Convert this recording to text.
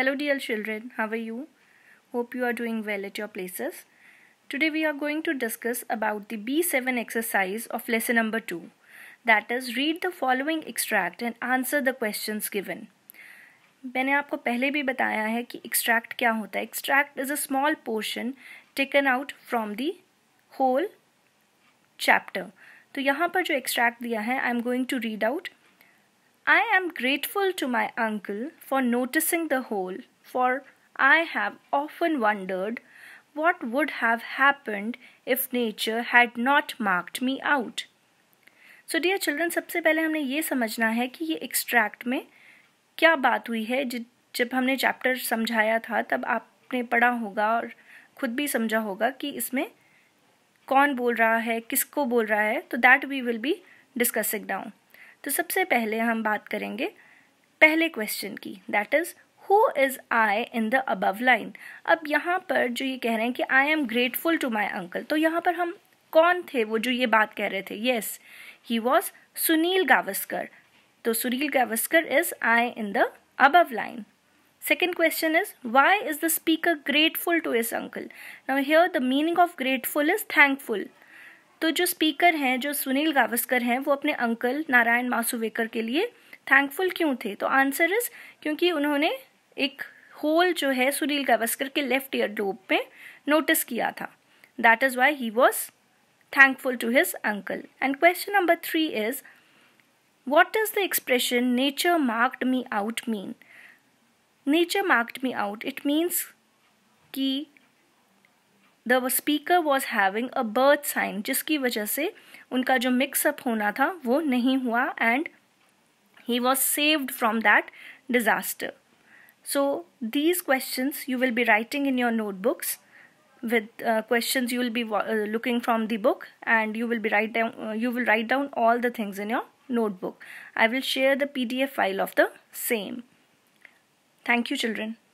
Hello dear children, how are you? Hope you are doing well at your places. Today we are going to discuss about the B7 exercise of lesson number 2. That is read the following extract and answer the questions given. मैंने आपको पहले भी बताया है कि extract क्या होता है extract is a small portion taken out from the whole chapter तो यहाँ पर जो एक्सट्रैक्ट दिया है I am going to read out I am grateful to my uncle for noticing the hole, for I have often wondered what would have happened if nature had not marked me out. So dear children सबसे पहले हमने ये समझना है कि ये extract में क्या बात हुई है जब हमने चैप्टर समझाया था तब आपने पढ़ा होगा और खुद भी समझा होगा कि इसमें कौन बोल रहा है किसको बोल रहा है तो that we will be discussing down तो सबसे पहले हम बात करेंगे पहले क्वेश्चन की that is who is I in the above line अब यहाँ पर जो ये कह रहे हैं कि I am grateful to my uncle तो यहाँ पर हम कौन थे वो जो ये बात कह रहे थे yes he was Sunil Gavaskar तो Sunil Gavaskar is I in the above line second question is why is the speaker grateful to is uncle now here the meaning of grateful is thankful तो जो स्पीकर हैं जो सुनील गावस्कर हैं वो अपने अंकल नारायण मासुवेकर के लिए थैंकफुल क्यों थे तो आंसर इज क्योंकि उन्होंने एक होल जो है सुनील गावस्कर के लेफ्ट ईयर डोब में नोटिस किया था that is why he was thankful to his uncle and question number three is what is the expression nature marked me out mean nature marked me out it means कि The speaker was having a birth sign, जिसकी वजह से उनका जो mix up होना था वो नहीं he was saved from that disaster. So, these questions you will be writing in your notebooks with uh, questions you will be uh, looking from the book and uh, you will write down all the things in your notebook i will share the pdf file of the same thank you children